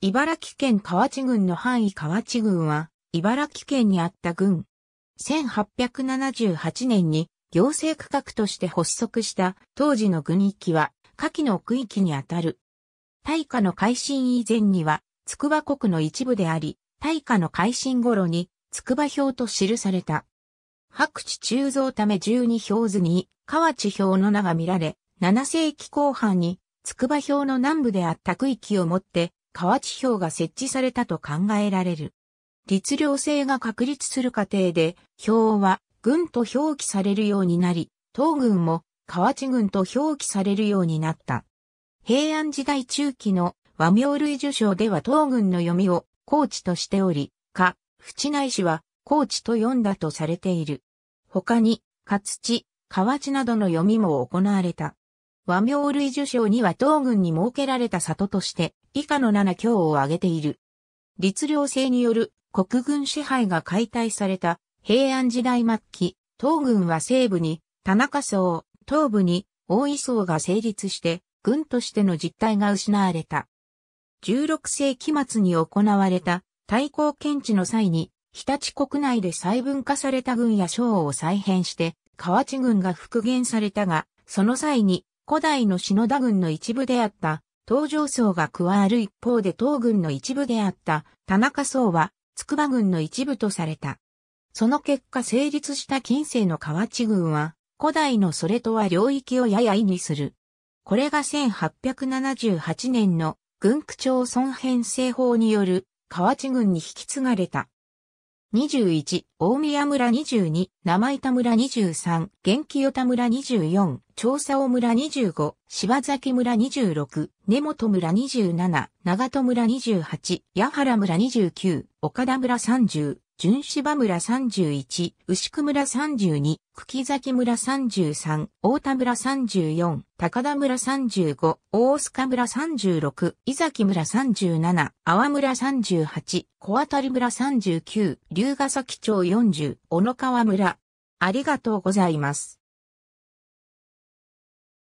茨城県河内郡の範囲河内郡は、茨城県にあった郡。1878年に行政区画として発足した当時の郡域は、下記の区域にあたる。大化の改新以前には、筑波国の一部であり、大化の改新頃に、筑波表と記された。白地鋳造ため十二表図に、河内表の名が見られ、7世紀後半に、筑波表の南部であった区域をもって、河地表が設置されたと考えられる。律令制が確立する過程で、表は軍と表記されるようになり、東軍も河地軍と表記されるようになった。平安時代中期の和名類受賞では東軍の読みを高知としており、か、淵内氏は高知と読んだとされている。他に、勝地、河内などの読みも行われた。和名類受賞には東軍に設けられた里として、以下の7教を挙げている。律令制による国軍支配が解体された平安時代末期、東軍は西部に田中層、東部に大井層が成立して、軍としての実態が失われた。16世紀末に行われた対抗検知の際に、日立国内で細分化された軍や省を再編して、河内軍が復元されたが、その際に古代の篠田軍の一部であった東条層が加わる一方で東軍の一部であった田中層は筑波軍の一部とされた。その結果成立した近世の河内軍は古代のそれとは領域をやや意味する。これが1878年の軍区町村編成法による河内軍に引き継がれた。21、大宮村22、生板村23、元気清田村24、調査尾村25、柴崎村26、根本村27、長戸村28、八原村29、岡田村30、純芝村31、牛久村32、茎崎村33、大田村34、高田村35、大須賀村36、伊崎村37、阿波村38、小渡村39、龍ヶ崎町40、小野川村。ありがとうございます。